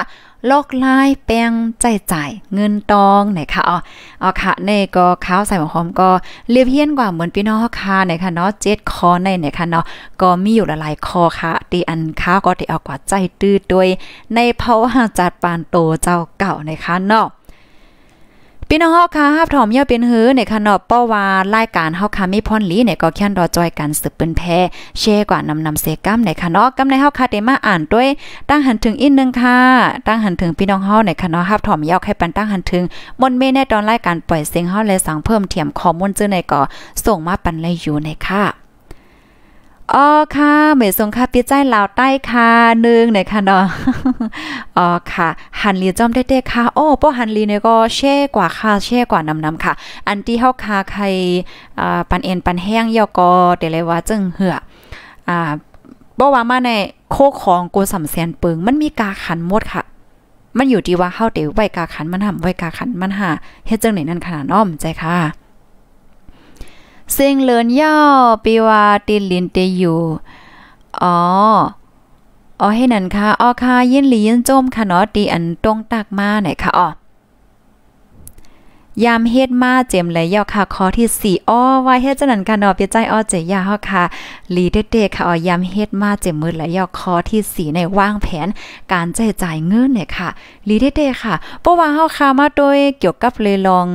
Speaker 1: ลอกลายแปลงใจจ่ายเงินตองไหนคะอ๋ออ๋อค่ะเน่ก็ข้าวใส่หหอมก็เรียบเฮี้ยนกว่าเหมือนพี่น้องค่ะไหนคะเนาะเจ็ดคอในไหนคะเนาะ ก็มีอยู่ลหลายคอค่ะตีอันข้าวก็ตีเอากว่าใจตื้อด้วยในเพราะว่าจัดปานโตเจ้าเก่าไหนค่ะเนาะพี่น้องเฮาค่ะฮับถอมเหี่ยวเป็นหื้อในขนะป้อวารายการเฮาค่ะมีพรลีเนี่ยก็แค่นรอจอยกันสืบเป็นแพ้แชร์กว่านำนำเซกัมในค่ะเนาะกำในเฮาค่ะได้มาอ่านด้วย ตั้งหันถึงอีกนึงค่ะตั้งหันถึงพี่น้องเฮาในค่ะเนาะฮับถอมเหี่ยวใค้ปันตั้งหันถึง มนเมแน่ตอนรายการปล่อยเสียงเฮาและสังเพิ่มเถียมข้อมูลจือในก็ส่งมาปันเลยอยู่ในค่ะอ๋อค่ะเหมยสงค่ะเปียใจลาวใต้ค่ะนึ่งในค่ะเนาะอ๋อค่ะฮันลีจอมได้เด้ค่ะโอ้ป้อฮันลีเนี่ยก็แช่ กว่า ค่ะแช่ กว่าน้ำนำค่ะ อันที่เฮาค่ะใครอ่าปันเอ็นปันแห้งยอก็เดี๋ยวเลยว่าจึงเหืออ่าะว่ามาในโคของกูสำแสนเปิงมันมีกาขันหมดค่ะ มันอยู่ที่ว่าเฮาเดี๋ยวไว้กาขันมันหำ ไว้กาขันมันหาเฮ็ดจังไหนนั่นขนาดน้อมใจค่ะซิงเลินย่อปีวาติลินเตอยู่ อ๋อ อ๋อให้นันค่ะ อ๋อค่ะยินหลียินจมค่ะเนาะตีอันตรงตักมาไหนค่ะอ๋อยามเฮ็ดมาเจมเลยยอค่ะคอที่4อ้อว่าเฮ็ดจันนัเนาะนอเปียใจอ้อเจยาเฮาค่ะลีเดดๆค่ะออยามเฮ็ดมาเจมมืดและยอคอที่4ในวางแผน การใช้จ่ายเงินเนี่ยค่ะลีเดดๆค่ะเพราะว่าเฮาค่ะมาโดยเกี่ยวกับเลยลอง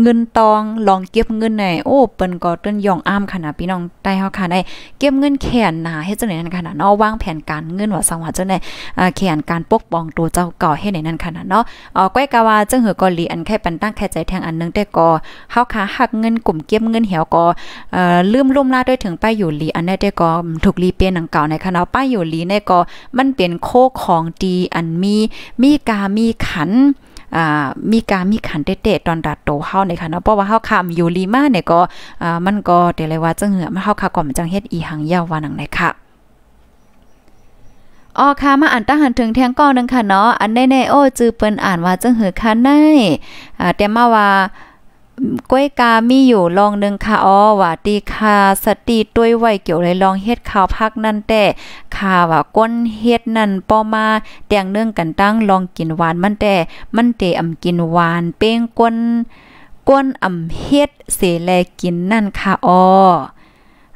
Speaker 1: เงินตองลองเก็บเงินในโอ้เปิ้นก็เติ้นยองอ้ามค่ะนะพี่น้องใต้เฮาค่ะด้เก็บเงินแขนนาเฮ็ดจังได๋นั่นค่ะเนาะวางแผนการเงินว่าสังว่าจังได๋แขนการปกป้องตัวเจ้าเก่าเฮ็ดไนนั่นค่ะนเนาะอ๋อก้อยกะว่าจังหือก็ลีอันแค่ปันตั้งแค่ใจแทงอันนึงแต่ก็เฮาขาหักเงินกลุ่มเก็บเงินเหี่ยวก็ลืมล่มลาด้วยถึงป้ายอยู่ลีอันได้แต่ก็ถูกลีเปียนหนังเก่าในคณะป้ายอยู่ลีในก็มันเป็นโคของดีอันมีมีกามีขันมีการมีขันเตะตอนดัดโตเฮาในค่ะเนาะเพราะว่าเฮาคำอยู่ลีมาเนี่ยก็มันก็เดี๋ยวเลยว่าจังเหือมาเฮาค่าก่อนจังเฮ็ดอีหังยาวว่าหนังไหนค่ะอ๋อค่ะมาอ่านตั้งหันถึงแทงก้อนนึงค่ะเนาะอันแน่แน่โอ้จือเปิ้นอ่านว่าจังเหือค่ะในอ่าแต่มาว่าก้วยกามีอยู่ลองหนึ่งค่ะอ๋อว่าตีคาสตีด้วยไวเกี่ยวเลยลองเฮ็ดข่าวพักนั่น แต่ค่ะว่าก้นเฮ็ดนั่นป้อมาแต่งเนื่องกันตั้งลองกินหวานมันแต่มันเตอำกินหวาน เป้งก้นก้นอำเฮ็ด เสแลกินนั่นค่ะอ๋อ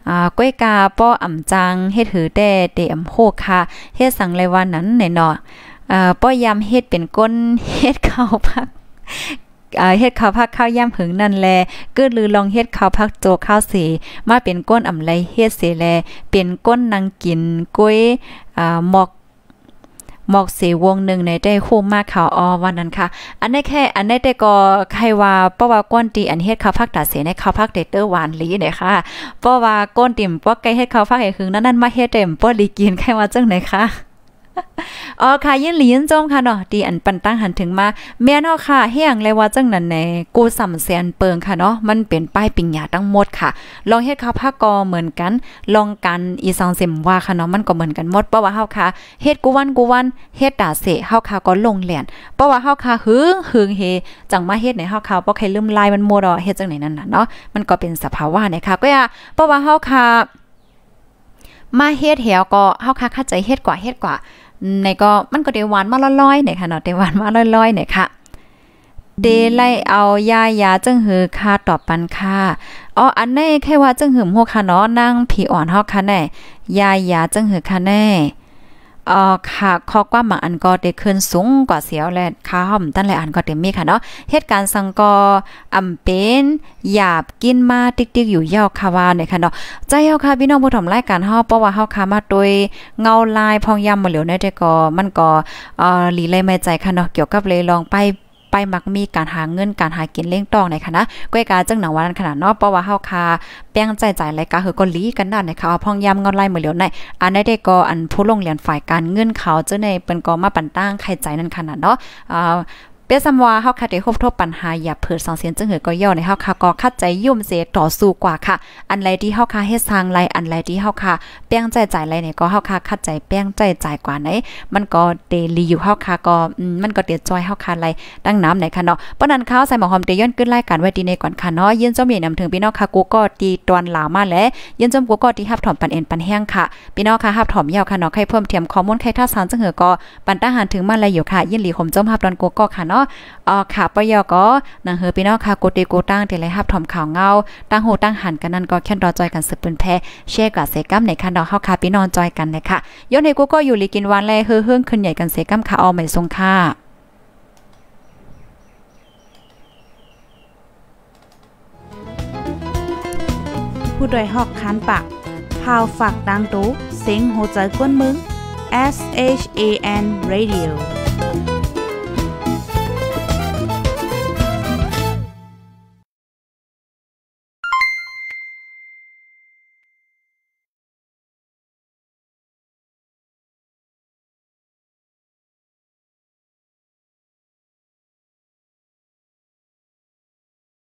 Speaker 1: อ่าก้อยกาป้ออ่ำจังเฮ็ดถือแต่เตอำโคค่ะเฮ็ดสังไรวันนั้นแน่นอนอ่ป้อยำเฮ็ดเป็นก้นเฮ็ดข้าวพักเฮ็ดข้าวพักข้าวย่ำหึงนั่นแลกึดลือลองเฮ็ดข้าวพักโจข้าวสีมาเป็นก้นอ่ำไรเฮ็ดเสแลเป็นก้นนางกินก้อยอ่าหมอกหมอกสีวงหนึ่งในได้คู่มากข่าวอวันนั้นค่ะ อันนี้แค่อันนี้แต่ก็ใครว่าเพราะว่าก้นตีอันเฮ็ดข้าวพักตาเสในข้าวพักเตเตอร์หวานลีเนี่ยค่ะเพราะว่าก้นติ่มป้ะไก่เฮ็ดข้าวพักเฮ้ดคงนั้นนั่นมาเฮ็ดเต็มป้ะลีกินใครว่าจังไหนค่ะอ๋อค่ะยินหลียินจมค่ะเนาะดีอันปันตั้งหันถึงมา แม่เนาะค่ะแห้งเลยว่าจังนั้นแน่กูสำแสนเปิงค่ะเนาะมันเป็นป้ายปิงหยาทั้งหมดค่ะลองเฮ็ดข้าวผักกอเหมือนกันลองกันอีซองเซมว่าค่ะเนาะมันก็เหมือนกันหมดเพราะว่าเฮาค่ะเฮ็ดกูวันกูวันเฮ็ดดาเสเฮาค่ะก็ลงแหลนเพราะว่าเฮาค่ะหึงหึงเฮจังมาเฮ็ดในเฮาค่ะบ่ใครลืมลายมันหมดอเฮ็ดจังไหนนั่นน่ะเนาะมันก็เป็นสภาวะนะคะก็อย่าเพราะว่าเฮาค่ะ มาเฮ็ดแหวก็เฮาค่ะเข้าใจเฮ็ดกว่าเฮ็ดกว่าในก็มันก็เดหวานมาลอยๆเนี่ยค่ะเนาะเดหวานมาลอยๆเนี่ยค่ะ เดไล่เอายายาจึงหือค่าตอบปันค่ะอ๋ออันนี้แค่ว่าจึงหืมหัวค่ะเนาะนั่งผีอ่อนฮอกค่ะแน่ยายาจึงหือค่ะแน่อ๋อค่ะข้อความบางอันก็ได้ขึ้นสูงกว่าเสียวและข้าหอมตั้งหลายอันก็เต็มมีค่ะเนาะเหตุการณ์สังกออำเป็นหยาบกินมาติ๊กๆอยู่ยอกค่ะว่าเนี่ยค่ะเนาะใจเฮาค่ะพี่น้องผู้ถมรายการเฮาเพราะว่าเฮาคามาโดยเงาลายพองยำมาเหลียวในแต่ก็มันก็เอ่อหลีเลยไม่ใจค่ะเนาะเกี่ยวกับเลยลองไปไปมักมีการหาเงินการหากินเลี้ยงตองในค่ะนะก้อยกาจังหนังวันขนาดนาะเพราะว่าเฮาคาแป้งใจใจ่ายรกาเฮาก็ลีกันนั่นในะคะพองยำเงอนไล่มือเหลียวใน อันได้ก็อันผู้ลงเรียนฝ่ายการเงินเขาเจ้าในเป็นกอมาปั่นตั้งใครใจนั่นขนาดเนาะอ่าเปียซัมวาเฮาคาได้ครบทบปัญหาอย่าเผิดสองเสียงจังเหือก็ย่อในเฮาคาก็คัดใจยุ่มเสต่อสู้กว่าค่ะอันไรที่เฮาคาเฮ็ดสร้างไรอันไรที่เฮาคาเปี้ยงใจจ่ายไรเนี่ยก็เฮาคาคัดใจเปี้ยงใจจ่ายกว่าไหนมันก็เดลีอยู่เฮาคาก็มันก็เดือดจอยเฮาคาไรดังน้ำในค่ะเนาะปะนั้นข้าวใส่หมอหอมเตย้อนขึ้นรายการไว้ดีในก่อนค่ะเนาะยินจอมเหยนำถึงพี่น้องคากูก็ตีตอนหลามาและยินจอมกูก็ที่ฮับถอมปันเอ็นปันแห้งค่ะพี่น้องคาะฮับถอมยาวค่ะเนาะใครเพิ่มเติมข้อมูลใครท่าสารจังเหือก็ปันทหารถึงมาแลายอยู่ค่ะ ยินหลีผมจอมฮับตอนกูก็ค่ะเนาะาะออค่ะปยอก็นังเฮอพี่น้องค่ะโกเตโกตั้งแต่ไรฮับทอมข่าวเงาตั้งโหตั้งหันกันนั่นก็แค่นรอจอยกันสืบปืนแพ้เช่ยกับเซกัมในคันดอกเฮาค่ะพี่น้องจอยกันเลยค่ะย้อนในกูก็อยู่ลีกินวันแลเฮือเฮิ่งขึ้นใหญ่กันเซกัมค่ะเอาใหม่ทรงค่ะผู้ดยหอกคันปากพาวฝากดังตู้เซ็งโหใจกวนมึง S H A N Radio